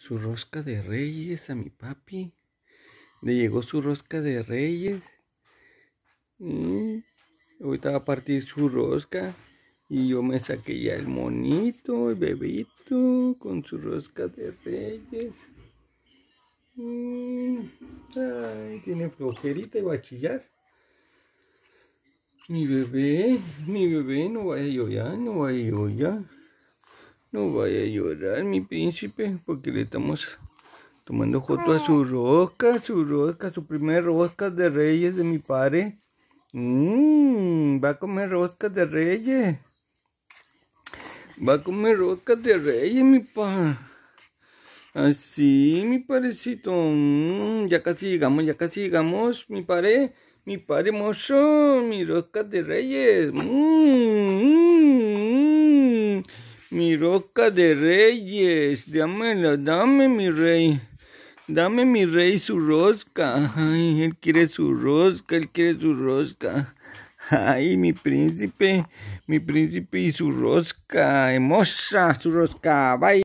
su rosca de reyes a mi papi. Le llegó su rosca de reyes. Mm, ahorita va a partir su rosca. Y yo me saqué ya el monito, el bebito, con su rosca de reyes. Mm, ay, tiene flojerita y va a chillar. Mi bebé, mi bebé, no vaya yo ya, no vaya yo ya no vaya a llorar, mi príncipe, porque le estamos tomando foto a su rosca, su rosca, su primer rosca de reyes de mi padre. Mmm, va a comer rosca de reyes. Va a comer rosca de reyes, mi padre. Así, mi parecito. Mm, ya casi llegamos, ya casi llegamos, mi padre. Mi padre mozo, mi rosca de reyes. Mmm mi roca de reyes, dámela, dame mi rey, dame mi rey su rosca, ay, él quiere su rosca, él quiere su rosca, ay, mi príncipe, mi príncipe y su rosca, hermosa su rosca, vaya.